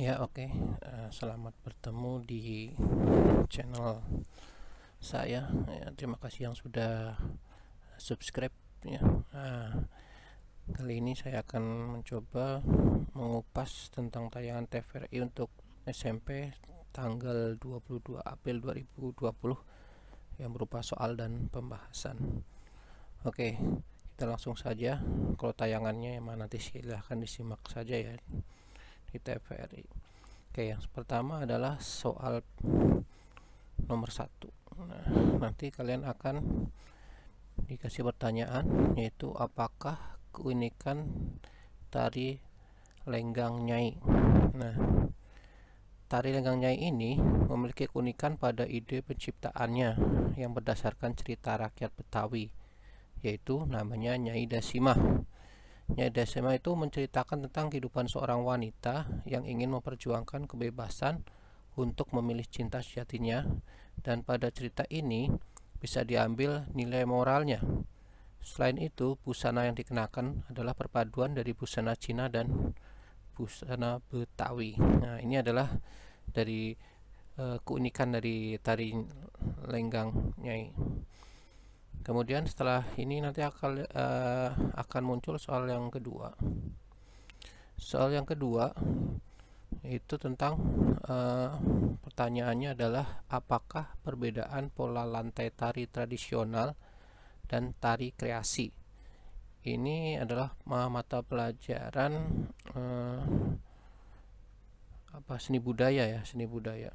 Ya oke, okay. uh, eh, selamat bertemu di channel saya. Ya, terima kasih yang sudah subscribe. Ya, nah, kali ini saya akan mencoba mengupas tentang tayangan TVRI untuk SMP tanggal 22 April 2020 yang berupa soal dan pembahasan. Oke, okay, kita langsung saja. Kalau tayangannya yang mana nanti silahkan disimak saja ya di TVRI oke yang pertama adalah soal nomor satu nah, nanti kalian akan dikasih pertanyaan yaitu apakah keunikan tari lenggang nyai nah Tari Lenggang Nyai ini memiliki keunikan pada ide penciptaannya yang berdasarkan cerita rakyat Betawi, yaitu namanya Nyai Dasimah. Nyai Desema itu menceritakan tentang kehidupan seorang wanita yang ingin memperjuangkan kebebasan untuk memilih cinta sejatinya dan pada cerita ini bisa diambil nilai moralnya. Selain itu, busana yang dikenakan adalah perpaduan dari busana Cina dan busana Betawi. Nah, ini adalah dari uh, keunikan dari tari lenggang Nyai kemudian setelah ini nanti akan uh, eh, akan muncul soal yang kedua soal yang kedua itu tentang uh, pertanyaannya adalah apakah perbedaan pola lantai tari tradisional dan tari kreasi ini adalah mata pelajaran uh, apa seni budaya ya seni budaya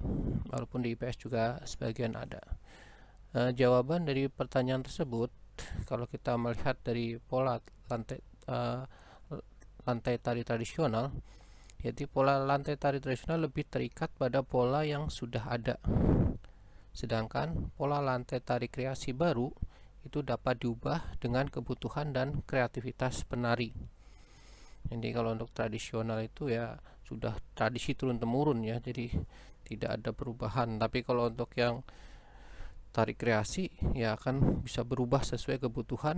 walaupun di IPS juga sebagian ada e, jawaban dari pertanyaan tersebut kalau kita melihat dari pola lantai e, lantai tari tradisional jadi pola lantai tari tradisional lebih terikat pada pola yang sudah ada sedangkan pola lantai tari kreasi baru itu dapat diubah dengan kebutuhan dan kreativitas penari. Jadi kalau untuk tradisional itu ya sudah tradisi turun temurun ya, jadi tidak ada perubahan. Tapi kalau untuk yang Tari kreasi ya akan bisa berubah sesuai kebutuhan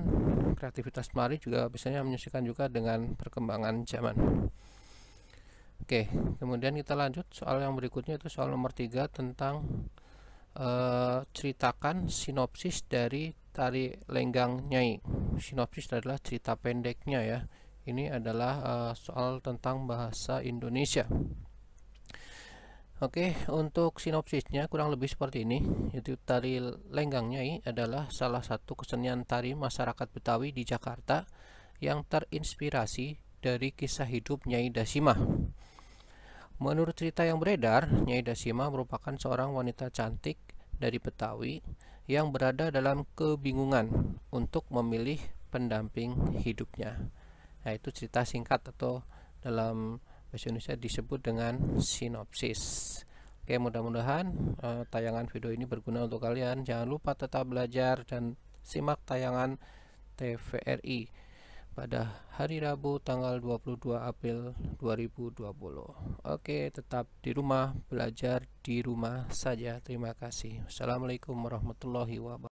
kreativitas mari juga biasanya menyesuaikan juga dengan perkembangan zaman oke kemudian kita lanjut soal yang berikutnya itu soal nomor 3 tentang e, ceritakan sinopsis dari tari lenggang nyai sinopsis adalah cerita pendeknya ya ini adalah e, soal tentang bahasa Indonesia Oke, untuk sinopsisnya kurang lebih seperti ini. Yaitu tari Lenggang Nyai adalah salah satu kesenian tari masyarakat Betawi di Jakarta yang terinspirasi dari kisah hidup Nyai Dasima. Menurut cerita yang beredar, Nyai Dasima merupakan seorang wanita cantik dari Betawi yang berada dalam kebingungan untuk memilih pendamping hidupnya. Nah, itu cerita singkat atau dalam bahasa Indonesia disebut dengan sinopsis. Oke, mudah-mudahan uh, tayangan video ini berguna untuk kalian. Jangan lupa tetap belajar dan simak tayangan TVRI pada hari Rabu tanggal 22 April 2020. Oke, tetap di rumah, belajar di rumah saja. Terima kasih. Assalamualaikum warahmatullahi wabarakatuh.